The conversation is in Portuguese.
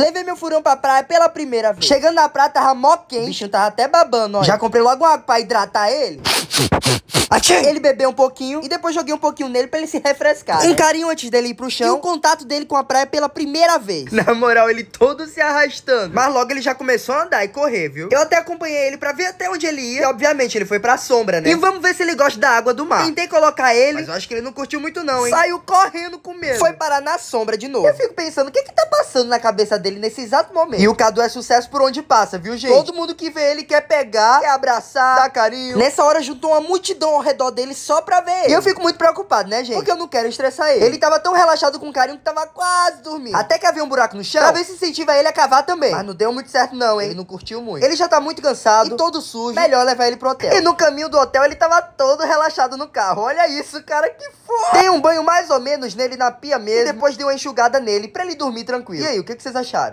Levei meu furão pra praia pela primeira vez. Chegando na praia, tava mó quente. O bichinho tava até babando, ó. Já comprei logo uma água pra hidratar ele. Ele bebeu um pouquinho e depois joguei um pouquinho nele pra ele se refrescar. Um né? carinho antes dele ir pro chão e o contato dele com a praia pela primeira vez. Na moral, ele todo se arrastando. Mas logo ele já começou a andar e correr, viu? Eu até acompanhei ele pra ver até onde ele ia. E obviamente ele foi pra sombra, né? E vamos ver se ele gosta da água do mar. Tentei colocar ele, mas eu acho que ele não curtiu muito não, hein? Saiu correndo com medo. Foi parar na sombra de novo. Eu fico pensando, o que que tá passando na cabeça dele nesse exato momento. E o Cadu é sucesso por onde passa, viu, gente? Todo mundo que vê ele quer pegar, quer abraçar, dar carinho. Nessa hora juntou uma multidão ao redor dele só pra ver ele. E eu fico muito preocupado, né, gente? Porque eu não quero estressar ele. Ele tava tão relaxado com o carinho que tava quase dormindo. Até que havia um buraco no chão, pra ver se incentiva ele a cavar também. Mas não deu muito certo não, hein? Ele não curtiu muito. Ele já tá muito cansado e todo sujo. Melhor levar ele pro hotel. E no caminho do hotel ele tava todo relaxado no carro. Olha isso, cara, que foda! Tem um banho mais ou menos nele na pia mesmo. E depois deu uma enxugada nele pra ele dormir tranquilo. E aí, o que, que vocês acharam?